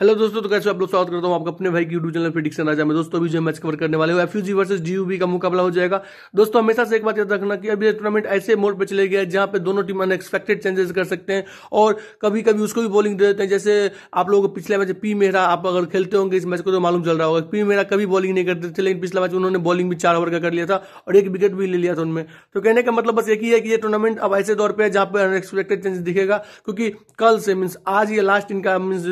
hello दोस्तों तो कैसे आप लोग स्वागत करता हूँ आपका अपने भाई की यूट्यूब चैनल प्रिडिक्शन राजा में दोस्तों अभी जो मैच कवर करने वाले हो एफ जी वर्सेस जीयूबी का मुकाबला हो जाएगा दोस्तों हमेशा से एक बात याद रखना कि अभी टूर्नामेंट ऐसे मोड पर चले गया है जहां पे दोनों टीम अनएक्सपेक्टेड चेंजेस कर सकते हैं और कभी कभी उसको भी बॉलिंग दे देते हैं जैसे आप लोगों को पिछले मैच पी मेहरा आप अगर खेलते होंगे इस मैच को तो मालूम चल रहा होगा पी मेहरा कभी बॉलिंग नहीं करते थे लेकिन पिछला मैच उन्होंने बॉलिंग भी चार ओवर का कर लिया था और एक विकेट भी ले लिया था उनमें तो कहने का मतलब बस एक ही है कि ये टूर्नामेंट अब ऐसे दौर पर है जहां पर अनएक्सपेक्टेड चेंजेस दिखेगा क्योंकि कल से मीन्स आज ये लास्ट इनका मीन्स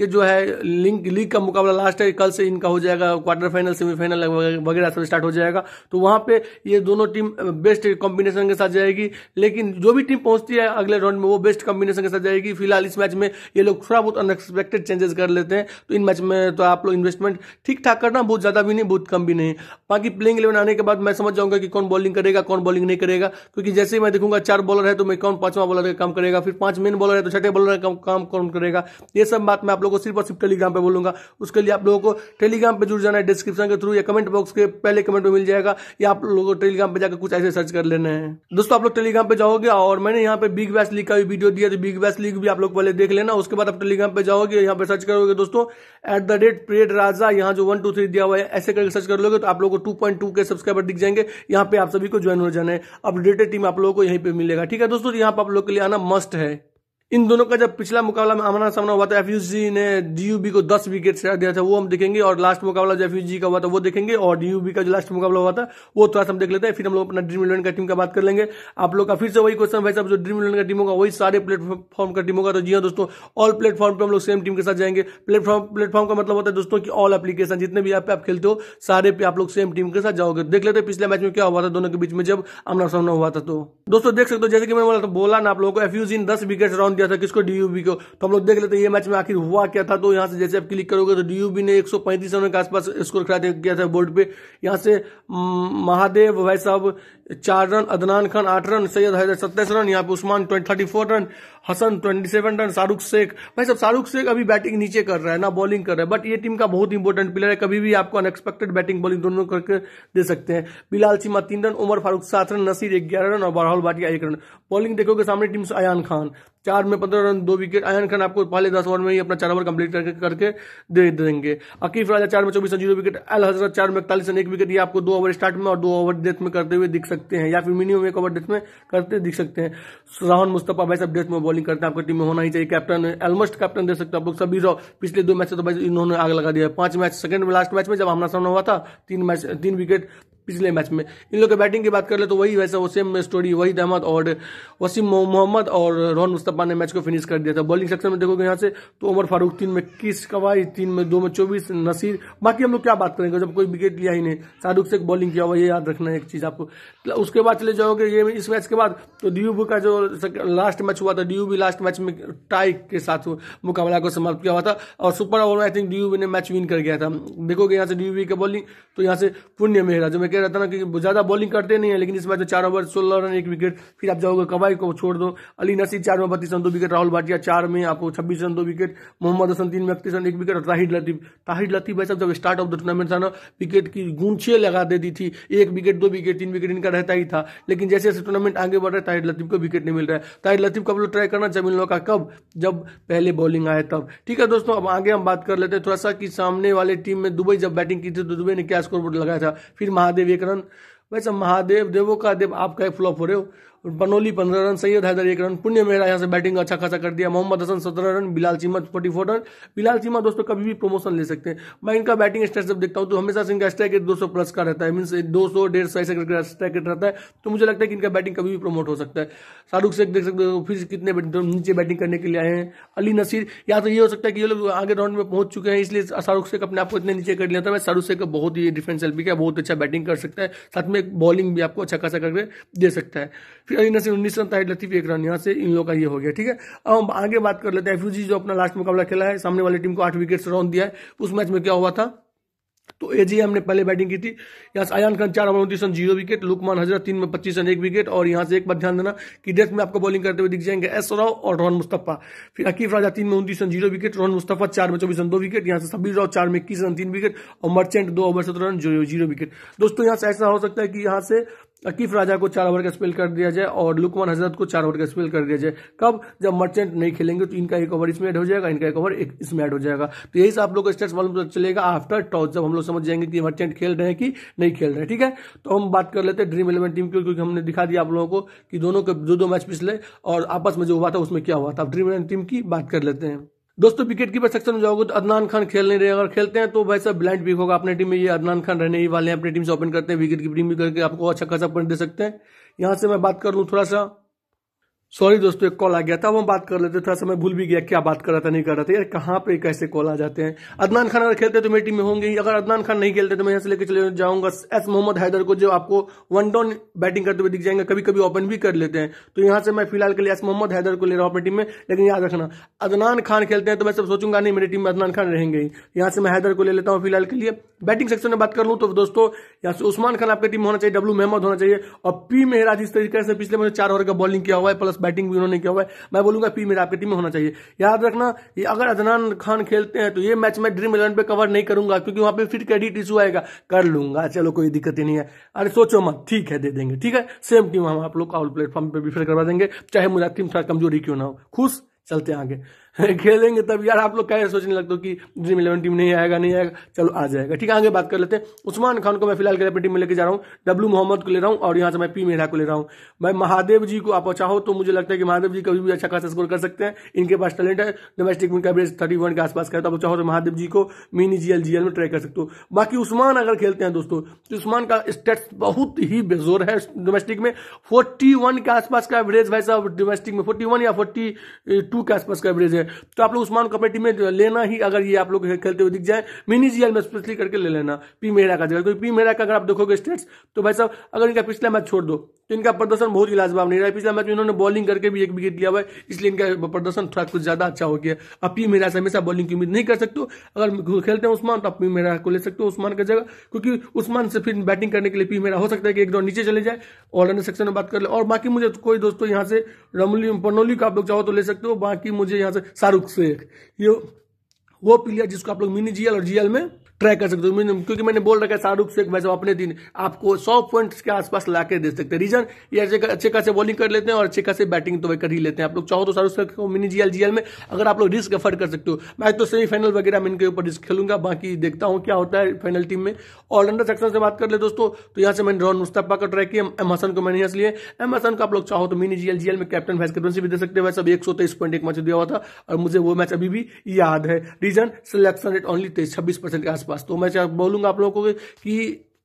ये जो है लिंक लीग का मुकाबला लास्ट है कल से इनका हो जाएगा क्वार्टर फाइनल सेमीफाइनल वगैरह सब स्टार्ट हो जाएगा तो वहां पे ये दोनों टीम बेस्ट कॉम्बिनेशन के साथ जाएगी लेकिन जो भी टीम पहुंचती है अगले राउंड में वो बेस्ट कॉम्बिनेशन के साथ जाएगी फिलहाल इस मैच में ये लोग थोड़ा बहुत अनएक्सपेक्टेड चेंजेस कर लेते हैं तो इन मैच में तो आप लोग इन्वेस्टमेंट ठीक ठाक करना बहुत ज्यादा भी नहीं बहुत कम भी नहीं बाकी प्लेइंग इलेवन आने के बाद मैं समझ जाऊंगा कि कौन बॉलिंग करेगा कौन बॉलिंग नहीं करेगा क्योंकि जैसे ही मैं देखूंगा चार बॉलर है तो मैं कौन पांचवा बॉलर का काम करेगा फिर पांच मेन बॉलर है तो छठे बॉलर का काम कौन करेगा ये सब बात मैं आप लोगों से सिर्फ और सिर्फ टेलीग्राम पे बोलूंगा उसके लिए आप लोगों को टेलीग्राम पे जुड़ जाना है डिस्क्रिप्शन के थ्रू या कमेंट बॉक्स के पहले कमेंट में मिल जाएगा या आप लोगों को टेलीग्राम पे जाकर कुछ ऐसे सर्च कर लेना है दोस्तों आप लोग टेलीग्राम पे जाओगे और मैंने यहाँ पे बिग बैस लीग का भी वीडियो दिया तो बिग बैस लीग भी आप लोग पहले देख लेना उसके बाद आप टेलीग्राम पे जाओगे यहाँ पे सर्च करोगे दोस्तों एट द रेट प्रेड राजा यहाँ जो वन टू थ्री दिया हुआ है ऐसे करके सर्च कर लोगे तो आप लोग को two point two K subscriber दिख जाएंगे यहाँ पे आप सभी को ज्वाइन हो जाना है अपडेटेड टीम आप लोगों को यहीं पे मिलेगा ठीक है दोस्तों यहाँ पे आप लोग के लिए आना मस्ट है इन दोनों का जब पिछला मुकाबला में आमना सामना हुआ था तो एफ ने डीयूबी को दस विकेट से दिया था वो हम देखेंगे और लास्ट मुकाबला जो एफ का हुआ था वो देखेंगे और डीयूबी का जो लास्ट मुकाबला हुआ था वो थोड़ा सा हम देख लेते हैं फिर हम लोग अपना ड्रीम इलेवन का टीम का बात कर लेंगे आप लोग का फिर से वही क्वेश्चन भाई साहब जो ड्रीम इलेवन का टीम होगा वही सारे प्लेटफॉर्म का टीम होगा तो जी हाँ दोस्तों ऑल प्लेटफॉर्म पर हम लोग सेम टीम के साथ जाएंगे प्लेटफॉर्म प्लेटफॉर्म का मतलब होता है दोस्तों की ऑल एप्लीकेशन जितने भी ऐप आप खेलते हो सारे पे आप लोग सेम टीम के साथ जाओगे देख लेते पिछले मैच में क्या हुआ था दोनों के बीच में जब आमना सामना हुआ था तो दोस्तों देख सकते हो जैसे कि मैंने बोला ना आप लोगों को एफ इन दस विकेट राउंड दिया था किसको डीयूबी को तो हम लोग देख लेते हैं ये मैच में आखिर हुआ क्या था तो यहाँ से जैसे आप क्लिक करोगे तो डीयूबी ने एक रन के आसपास स्कोर खड़ा किया था बोर्ड पे यहाँ से महादेव भाई साहब चार रन अदनान खान आठ रन सैयद हैदर सत्ताईस रन यहाँ पे Usman thirty four run Hasan twenty seven run Shahrukh Shaikh भाई सब शाहरुख शेख अभी बैटिंग नीचे कर रहा है ना बॉलिंग कर रहा है बट ये टीम का बहुत इंपॉर्टेंट प्लेयर है कभी भी आपको अनएक्सपेक्टेड बैटिंग बॉलिंग दोनों करके दे सकते हैं बिलाल चीमा तीन रन उमर फारूक सात रन नसीर ग्यारह रन और बराहल भाटिया एक रन बॉलिंग देखोगे सामने टीम से अयान खान चार में पंद्रह रन दो विकेट अयन खान आपको पहले दस ओवर में ही अपना चार ओवर कंप्लीट करके करके दे देंगे अकीफ राजा चार में चौबीस रन जीरो विकेट एल हजरत चार में इकतालीस रन एक विकेट ये आपको दो ओवर स्टार्ट में और दो ओवर डेथ में करते हुए दिख सकते सकते हैं या फिर मिनिमम एक ओवर डेथ में करते दिख सकते हैं राहुल मुस्तफा भाई सब डेथ में बॉलिंग करते हैं आपकी टीम में होना ही चाहिए कैप्टन ऑलमोस्ट कैप्टन दे सकते हैं आप लोग सभी पिछले दो मैच से तो भाई इन्होंने आग लगा दिया पांच मैच सेकंड लास्ट मैच में जब हमारा सामना हुआ था तीन मैच तीन विकेट पिछले मैच में इन लोग के बैटिंग की बात कर ले तो वही वैसा वो सेम स्टोरी वहीद अहमद और वसीम मोहम्मद और रोहन मुस्तफ़ा ने मैच को फिनिश कर दिया था बॉलिंग सेक्शन में देखोगे यहाँ से तो उमर फारूक तीन में किस कवाई तीन में दो में चौबीस नसीर बाकी हम लोग क्या बात करेंगे जब कोई विकेट लिया ही नहीं शाहरुख से बॉलिंग किया हुआ ये याद रखना है एक चीज़ आपको उसके बाद चले जाओगे ये इस मैच के बाद तो डी का जो लास्ट मैच हुआ था डी लास्ट मैच में टाई के साथ मुकाबला को समाप्त किया हुआ था और सुपर ओवर में आई थिंक डी ने मैच विन कर गया था देखोगे यहाँ से डी की बॉलिंग तो यहाँ से पुण्य मेहरा जो मैं करके रहता ना क्योंकि ज्यादा बॉलिंग करते नहीं है लेकिन इस मैच में चार ओवर सोलह रन एक विकेट फिर आप जाओगे कवाई को छोड़ दो अली नसीर चार में बत्तीस रन दो विकेट राहुल भाटिया चार में आपको छब्बीस रन दो विकेट मोहम्मद हसन तीन में इकतीस रन एक विकेट और ताहिद लतीफ ताहिद लतीफ भाई साहब जब स्टार्ट ऑफ द टूर्नामेंट था ना विकेट की गूंछे लगा देती थी एक विकेट दो विकेट तीन विकेट इनका रहता ही था लेकिन जैसे जैसे टूर्नामेंट आगे बढ़ रहा है ताहिद लतीफ को विकेट नहीं मिल रहा है ताहिद लतीफ कब लोग ट्राई करना चाहिए इन का कब जब पहले बॉलिंग आए तब ठीक है दोस्तों अब आगे हम बात कर लेते हैं थोड़ा सा कि सामने वाले टीम में दुबई जब बैटिंग की थी तो दुबई ने क्या स्कोर बोर्ड लगाया था फिर महादेव करण वैसे महादेव देवों का देव आप कहे फ्लॉप हो रहे हो बनोली पंद्रह रन सैयद हैदर एक रन पुण्य मेहरा यहाँ से बैटिंग अच्छा खासा कर दिया मोहम्मद हसन सत्रह run Bilal Cheema forty four run Bilal Cheema दोस्तों कभी भी प्रमोशन ले सकते हैं मैं इनका बैटिंग स्टैट जब देखता हूँ तो हमेशा से इनका स्ट्राइक रेट दो प्लस का रहता है मीनस दो सौ डेढ़ सौ ऐसे करके स्ट्राइक रेट रहता है तो मुझे लगता है कि इनका बैटिंग कभी भी प्रमोट हो सकता है शाहरुख शेख देख सकते हो फिर कितने मतलब नीचे बैटिंग करने के लिए आए हैं अली नसीर या तो ये हो सकता है कि ये लोग आगे राउंड में पहुंच चुके हैं इसलिए शाहरुख शेख अपने आपको इतने नीचे कर लिया था मैं शाहरुख शेख का बहुत ही डिफेंस एल्पी है बहुत अच्छा बैटिंग कर सकता है साथ में बॉलिंग भी आपको अच्छा खासा करके दे सकता है फिर नसीर उन्नीस रन था लतीफ एक रन यहाँ से इन लोगों का ये हो गया ठीक है अब हम आगे बात कर लेते हैं एफयूजी जो अपना लास्ट मुकाबला खेला है सामने वाली टीम को आठ विकेट से रन दिया है उस मैच में क्या हुआ था तो एजी हमने पहले बैटिंग की थी यहाँ से आयान खान चार ओवर उन्तीस रन जीरो विकेट लुकमान हजरत तीन में पच्चीस रन एक विकेट और यहाँ से एक बार ध्यान देना कि डेथ में आपको बॉलिंग करते हुए दिख जाएंगे एस राव और रोहन मुस्तफा फिर अकीफ राजा तीन में उन्तीस run zero wicket Rohan Mustafa चार में चौबीस रन दो विकेट यहाँ से सबीर राव चार में इक्कीस रन तीन विकेट और मर्चेंट दो ओवर सत्रह रन जीरो विकेट दोस्तों यहाँ से ऐसा हो सकता है कि यहाँ से अकीफ राजा को चार ओवर का स्पेल कर दिया जाए और लुकमान हजरत को चार ओवर का स्पेल कर दिया जाए कब जब मर्चेंट नहीं खेलेंगे तो इनका एक ओवर इसमें ऐड हो जाएगा इनका एक ओवर इसमें ऐड हो जाएगा तो यही से आप लोग का स्टेट्स मालूम तो चलेगा आफ्टर टॉस जब हम लोग समझ जाएंगे कि मर्चेंट खेल रहे हैं कि नहीं खेल रहे हैं ठीक है तो हम बात कर लेते हैं ड्रीम इलेवन टीम की क्योंकि हमने दिखा दिया आप लोगों को कि दोनों के दो दो मैच पिछले और आपस में जो हुआ था उसमें क्या हुआ था ड्रीम इलेवन टीम की बात कर लेते हैं दोस्तों विकेट कीपर सेक्शन में जाओगे तो अदनान खान खेल नहीं रहे अगर खेलते हैं तो वैसा ब्लाइंड भी होगा अपने टीम में ये अदनान खान रहने ही वाले हैं अपनी टीम से ओपन करते हैं विकेट कीपिंग भी करके आपको अच्छा खासा पॉइंट दे सकते हैं यहां से मैं बात कर लूँ थोड़ा सा सॉरी दोस्तों एक कॉल आ गया था वो हम बात कर लेते थोड़ा समय भूल भी गया क्या बात कर रहा था नहीं कर रहा था यार कहाँ पे कैसे कॉल आ जाते हैं अदनान खान अगर खेलते तो मेरी टीम में होंगे ही अगर अदनान खान नहीं खेलते तो मैं यहाँ से लेकर चले जाऊंगा एस मोहम्मद हैदर को जो आपको वन डाउन बैटिंग करते हुए दिख जाएंगे कभी कभी ओपन भी कर लेते हैं तो यहाँ से मैं फिलहाल के लिए एस मोहम्मद हैदर को ले रहा हूँ अपनी टीम में लेकिन याद रखना अदनान खान खेलते हैं तो मैं सब सोचूंगा नहीं मेरी टीम में अदनान खान रहेंगे ही यहाँ से मैं हैदर को ले लेता हूँ फिलहाल के लिए बैटिंग सेक्शन में बात कर लूँ तो दोस्तों यहाँ से उस्मान खान आपकी टीम होना चाहिए डब्लू महमद होना चाहिए और पी मेहराज इस तरीके से पिछले मैंने चार ओवर का बॉलिंग किया हुआ है प्लस बैटिंग भी उन्होंने किया हुआ है मैं बोलूंगा पी मेरा आपकी टीम में होना चाहिए याद रखना ये अगर अदनान खान खेलते हैं तो ये मैच मैं ड्रीम इलेवन पे कवर नहीं करूंगा क्योंकि वहां पे फिर क्रेडिट इशू आएगा कर लूंगा चलो कोई दिक्कत ही नहीं है अरे सोचो मत ठीक है दे देंगे ठीक है सेम टीम हम आप लोग का प्लेटफॉर्म पर भी फिर करवा देंगे चाहे मुझे टीम थोड़ा कमजोरी क्यों ना हो खुश चलते आगे खेलेंगे तब यार आप लोग कैसे सोचने लगते हो कि ड्रीम इलेवन टीम नहीं आएगा नहीं आएगा चलो आ जाएगा ठीक है आगे बात कर लेते हैं उस्मान खान को मैं फिलहाल के अपनी टीम में लेके जा रहा हूँ डब्लू मोहम्मद को ले रहा हूँ और यहाँ से मैं पी मेहरा को ले रहा हूँ मैं महादेव जी को आप चाहो तो मुझे लगता है कि महादेव जी कभी भी अच्छा खासा स्कोर कर सकते हैं इनके पास टैलेंट है डोमेस्टिक में का थर्टी वन के आसपास का है तो आप चाहो तो महादेव जी को मिनी जी एल में ट्राई कर सकते हो बाकी उस्मान अगर खेलते हैं दोस्तों तो उस्मान का स्टेट्स बहुत ही बेजोर है डोमेस्टिक में फोर्टी के आसपास का एवरेज भाई साहब डोमेस्टिक में फोर्टी या फोर्टी के आसपास का एवरेज है तो आप लोग उस्मान कमेटी में लेना ही अगर ये आप लोग खेलते हुए दिख जाए मिनी जीएल में स्पेशली करके ले लेना पी मेहरा का जगह क्योंकि पी मेहरा का अगर आप देखोगे स्टेट्स तो भाई साहब अगर इनका पिछला मैच छोड़ दो तो इनका प्रदर्शन बहुत ही लाजवाब नहीं रहा है पिछला मैच इन्होंने बॉलिंग करके भी एक विकेट लिया हुआ है इसलिए इनका प्रदर्शन थोड़ा कुछ ज्यादा अच्छा हो गया अब पी मेरा से हमेशा बॉलिंग की उम्मीद नहीं कर सकते अगर खेलते हैं उस्मान तो आप पी मेरा को ले सकते हो उस्मान का जगह क्योंकि उस्मान से फिर बैटिंग करने के लिए पी मेरा हो सकता है कि एक दौर नीचे चले जाए और ऑलराउंडर सेक्शन में बात कर ले और बाकी मुझे कोई दोस्तों यहाँ से रमोली पनोली का आप लोग चाहो तो ले सकते हो बाकी मुझे यहाँ से शाहरुख शेख ये वो प्लेयर जिसको आप लोग मिनी जीएल और जीएल में ट्राई कर सकते हो मिनिमम क्योंकि मैंने बोल रखा है शाहरुख शेख भाई साहब अपने दिन आपको सौ पॉइंट के आसपास ला दे सकते हैं रीजन ये अच्छे खासे बॉलिंग कर लेते हैं और अच्छे खासे बैटिंग तो कर ही लेते हैं आप लोग चाहो तो शाहरुख शेख को मिनी जीएल जीएल में अगर आप लोग रिस्क अफर्ड कर सकते हो मैं तो सेमीफाइनल वगैरह मैं इनके ऊपर रिस्क खेलूंगा बाकी देखता हूँ क्या होता है फाइनल टीम में ऑलराउंडर सेक्शन से बात कर ले दोस्तों तो यहाँ से मैंने रॉन मुस्तफा का ट्राई किया एम हसन को मैंने यहाँ लिए एम हसन को आप लोग चाहो तो मिनी जीएल जीएल में कैप्टन वाइस कैप्टनशिप भी दे सकते हैं वैसे अभी एक सौ तेईस पॉइंट एक मैच दिया हुआ था और मुझे वो मैच अभी भी याद है रीजन सिलेक्शन रेट ओनली तेईस छब्बीस परसेंट के आसपास आसपास तो मैं बोलूंगा आप लोगों को कि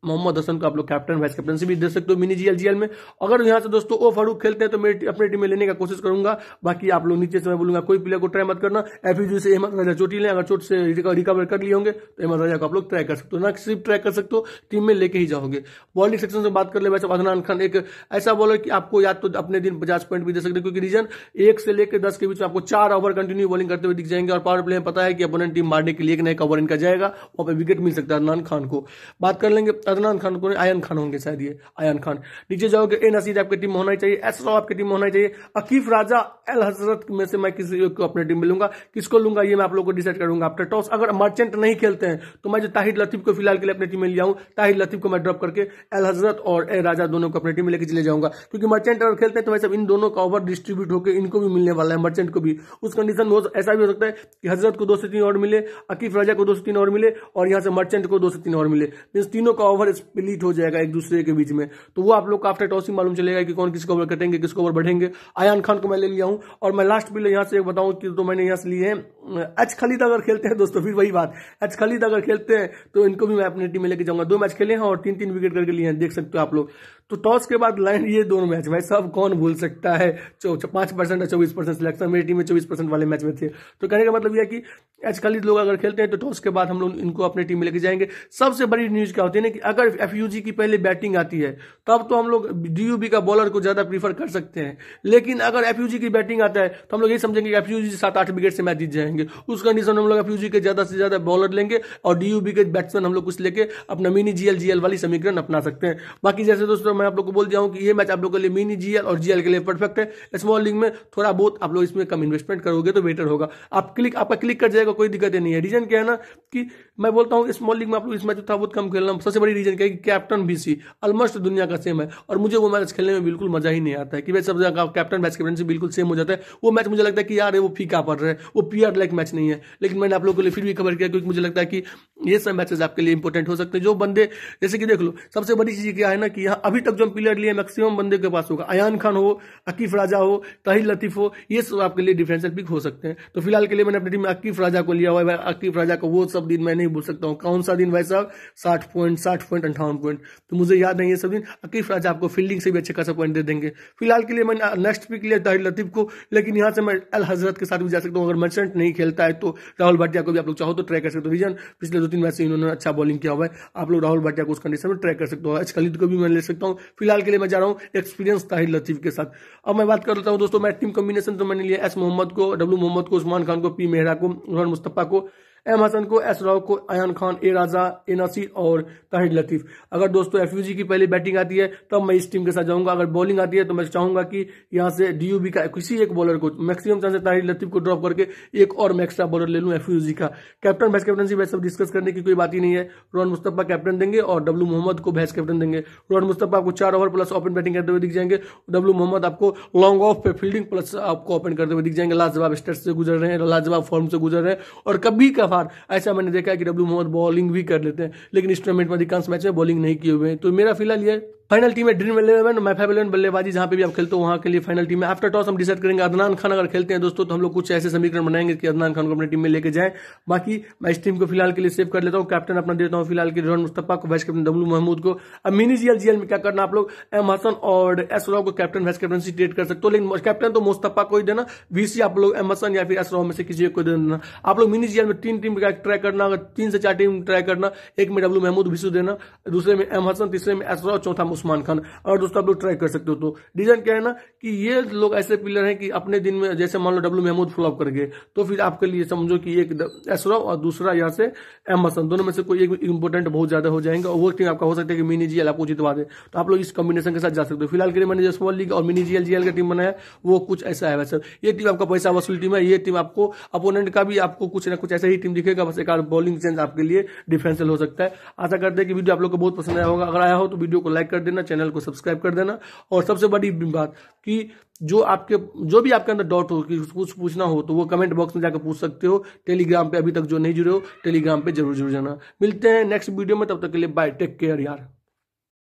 मोहम्मद हसन को आप लोग कैप्टन वाइस कैप्टनसी भी दे सकते हो मिनी जीएल में अगर यहाँ से दोस्तों ओ फारूक खेलते हैं तो मैं अपने टीम में लेने का कोशिश करूंगा बाकी आप लोग नीचे से मैं बोलूंगा कोई प्लेयर को ट्राई मत करना एफयूजी से अहमद राजा चोटी लें अगर चोट से रिकवर कर लिए होंगे तो अहमद राजा को आप लोग ट्राई कर सकते हो ना सिर्फ ट्राई कर सकते हो टीम में लेके ही जाओगे बॉलिंग सेक्शन से बात कर ले वैसे अदनान खान एक ऐसा बॉलर की आपको याद तो अपने दिन पचास पॉइंट भी दे सकते क्योंकि रीजन एक से लेकर दस के बीच में आपको चार ओवर कंटिन्यू बॉलिंग करते हुए दिख जाएंगे और पावर प्ले में पता है कि अपोनेंट टीम मारने के लिए एक नए कवर इनका जाएगा वहां पर विकेट मिल सकता है अदनान खान को बात कर लेंगे अदनान खान को आयन खान होंगे शायद ये आयन खान नीचे जाओगे ए नसीर आपकी टीम होना चाहिए एस राव आपकी टीम होना चाहिए अकीफ राजा एल हजरत में से मैं किसी को अपने टीम में लूंगा किसको लूंगा ये मैं आप लोगों को डिसाइड करूंगा आफ्टर टॉस अगर मर्चेंट नहीं खेलते हैं तो मैं जो ताहिर लतीफ को फिलहाल के लिए अपनी टीम में लिया हूं ताहिर लतीफ को मैं ड्रॉप करके एल हजरत और ए राजा दोनों को अपनी टीम में लेकर चले जाऊंगा क्योंकि मर्चेंट अगर खेलते हैं तो वैसे इन दोनों का ओवर डिस्ट्रीब्यूट होकर इनको भी मिलने वाला है मर्चेंट को भी उस कंडीशन में ऐसा भी हो सकता है कि हजरत को दो से तीन ओवर मिले अकीफ राजा को दो से तीन ओवर मिले और यहां से मर्चेंट को दो से तीन ओवर मिले मीन तीनों का ओवर ओवर स्प्लिट हो जाएगा एक दूसरे के बीच में तो वो आप लोग को आफ्टर टॉसिंग मालूम चलेगा कि कौन किसको ओवर कटेंगे किसको ओवर बढ़ेंगे आयान खान को मैं ले लिया हूं और मैं लास्ट बिल यहां से एक बताऊं कि तो मैंने यहां से लिए हैं एच खलीद अगर खेलते हैं दोस्तों फिर वही बात एच खलीद अगर खेलते हैं तो इनको भी मैं अपनी टीम में लेके जाऊंगा दो मैच खेले हैं और तीन तीन विकेट करके लिए हैं देख सकते हो आप लोग तो टॉस के बाद लाइन ये दोनों मैच भाई सब कौन भूल सकता है पांच परसेंट या चौबीस परसेंट सिलेक्शन मेरी टीम में चौबीस परसेंट वाले मैच में थे तो कहने का मतलब यह कि आजकल लोग अगर खेलते हैं तो टॉस के बाद हम लोग इनको अपनी टीम में लेके जाएंगे सबसे बड़ी न्यूज क्या होती है ना कि अगर एफ की पहले बैटिंग आती है तब तो हम लोग डी का बॉलर को ज़्यादा प्रीफर कर सकते हैं लेकिन अगर एफ की बैटिंग आता है तो हम लोग यही समझेंगे कि एफ सात आठ विकेट से मैच जीत जाएंगे उस कंडीशन में हम लोग एफ के ज़्यादा से ज़्यादा बॉलर लेंगे और डी के बैट्समैन हम लोग कुछ लेके अपना मिनी जीएल जीएल वाली समीकरण अपना सकते हैं बाकी जैसे दोस्तों मैं आप लोग को बोल दिया हूँ कि ये मैच आप लोगों के लिए मिनी जीएल और जीएल के लिए परफेक्ट है स्मॉल लीग में थोड़ा बहुत आप लोग इसमें कम इन्वेस्टमेंट करोगे तो बेटर होगा आप क्लिक आपका क्लिक कर जाएगा कोई दिक्कत नहीं है रीजन क्या है ना कि मैं बोलता हूँ स्मॉल लीग में आप लोग इस मैच थोड़ा बहुत कम खेलना सबसे बड़ी रीजन क्या है कि कैप्टन बीसी ऑलमोस्ट दुनिया का सेम है और मुझे वो मैच खेलने में बिल्कुल मजा ही नहीं आता है कि भाई सबसे कैप्टन मैच कैप्टन से बिल्कुल सेम हो जाता है वो मैच मुझे लगता है कि यार वो फीका पड़ रहा है वो पीआर लाइक मैच नहीं है लेकिन मैंने आप लोगों के लिए फिर भी कवर किया क्योंकि मुझे लगता है कि ये सब मैचेस आपके लिए इंपॉर्टेंट हो सकते हैं जो बंदे जैसे कि देख लो सबसे बड़ी चीज क्या है ना कि यहाँ अभी तक जो हम प्लेयर लिए मैक्सिमम बंदे के पास होगा अयान खान हो अकीफ राजा हो तहिर लतीफ हो ये सब आपके लिए डिफेंसर पिक हो सकते हैं तो फिलहाल के लिए मैंने अपनी टीम में अकीफ राजा को लिया हुआ है अकीफ राजा को वो सब दिन मैं नहीं भूल सकता हूँ कौन सा दिन भाई साहब साठ पॉइंट साठ पॉइंट अंठावन पॉइंट तो मुझे याद नहीं है सब दिन अकीफ राजा आपको फील्डिंग से भी अच्छे खासा पॉइंट दे देंगे फिलहाल के लिए मैंने नेक्स्ट पिक लिया तहिर लतीफ को लेकिन यहाँ से मैं अल हजरत के साथ भी जा सकता हूँ अगर मर्चेंट नहीं खेलता है तो राहुल भाटिया को भी आप लोग चाहो तो ट्राई कर सकते हो रीजन पिछले तीन मैच से इन्होंने अच्छा बॉलिंग किया हुआ है आप लोग राहुल भाटिया को उस कंडीशन में ट्राई कर सकते हो अच्छा लीड को भी मैं ले सकता हूँ फिलहाल के लिए मैं जा रहा हूँ एक्सपीरियंस ताहिर लतीफ के साथ अब मैं बात कर लेता हूँ दोस्तों मैं टीम कॉम्बिनेशन तो मैंने लिया एस मोहम्मद को डब्ल्यू मोहम्मद को उस्मान खान को पी मेहरा को रोहन मुस्तफ़ा को एम हसन को एस राव को अयान खान ए राजा ए नसीर और ताहिर लतीफ़ अगर दोस्तों एफ की पहली बैटिंग आती है तब तो मैं इस टीम के साथ जाऊंगा अगर बॉलिंग आती है तो मैं चाहूंगा कि यहाँ से डी का किसी एक बॉलर को मैक्सिमम चांस है ताहिर लतीफ़ को ड्रॉप करके एक और मैं एक्स्ट्रा बॉलर ले लूँ एफ का कैप्टन वैस कैप्टनसी वैसे डिस्कस करने की कोई बात ही नहीं है रोहन मुस्तफ़ा कैप्टन देंगे और डब्लू मोहम्मद को भैंस कैप्टन देंगे रोहन मुस्तफ़ा आपको चार ओवर प्लस ओपन बैटिंग करते हुए दिख जाएंगे डब्लू मोहम्मद आपको लॉन्ग ऑफ पे फील्डिंग प्लस आपको ओपन करते हुए दिख जाएंगे लाजवाब स्टेट से गुजर रहे हैं लाजवाब फॉर्म से गुजर रहे हैं और कभी का गफार ऐसा मैंने देखा है कि डब्ल्यू मोहम्मद बॉलिंग भी कर लेते हैं लेकिन इस टूर्नामेंट में अधिकांश मैच में बॉलिंग नहीं किए हुए हैं तो मेरा फिलहाल यह फाइनल टीम है ड्रीम इलेवन मैफा इलेवन बल्लेबाजी जहां पे भी आप खेलते हो वहां के लिए फाइनल टीम है आफ्टर टॉस हम डिसाइड करेंगे अदनान खान अगर खेलते हैं दोस्तों तो हम लोग कुछ ऐसे समीकरण बनाएंगे कि अदनान खान को अपनी टीम में लेके जाएं बाकी मैं इस टीम को फिलहाल के लिए सेव कर लेता हूँ कैप्टन अपना देता हूँ फिलहाल के रोहन मुस्तफा को वाइस कैप्टन डब्लू महमूद को अब मिनी जीएल जीएल में क्या करना आप लोग एम हसन और एस राव को कैप्टन वाइस सी ट्रेड कर सकते हो लेकिन कैप्टन तो मुस्तफा को ही देना वीसी आप लोग एम हसन या फिर एस राव में से किसी को दे देना आप लोग मिनी जीएल में तीन टीम का ट्राई करना तीन से चार टीम ट्राई करना एक में डब्लू महमूद विशु देना दूसरे में एम हसन तीसरे में एस राव चौथा उस्मान खान और दोस्तों आप लोग ट्राई कर सकते हो तो रीजन क्या है ना कि ये लोग ऐसे प्लेयर हैं कि अपने दिन में जैसे मान लो डब्ल्यू महमूद फ्लॉप कर गए तो फिर आपके लिए समझो कि एक एसरव और दूसरा यहाँ से एमसन दोनों में से कोई एक इंपॉर्टेंट बहुत ज्यादा हो जाएंगे और वो टीम आपका हो सकता है कि मिनी जीएल आपको जितवा दे तो आप लोग इस कॉम्बिनेशन के साथ जा सकते हो फिलहाल के लिए मैंने जसवाल लीग और मिनी जीएल जीएल का टीम बनाया वो कुछ ऐसा है वैसे ये टीम आपका पैसा वसूल टीम है ये टीम आपको अपोनेंट का भी आपको कुछ ना कुछ ऐसा ही टीम दिखेगा बस एक बॉलिंग चेंज आपके लिए डिफेंसल हो सकता है आशा करते हैं कि वीडियो आप लोग को बहुत पसंद आया होगा अगर आया हो तो वीडियो को लाइक कर दे देना चैनल को सब्सक्राइब कर देना और सबसे बड़ी बात कि जो आपके जो भी आपके अंदर डाउट हो कि कुछ पूछना हो तो वो कमेंट बॉक्स में जाकर पूछ सकते हो टेलीग्राम पे अभी तक जो नहीं जुड़े हो टेलीग्राम पे जरूर जुड़ जाना मिलते हैं नेक्स्ट वीडियो में तब तक के लिए बाय टेक केयर यार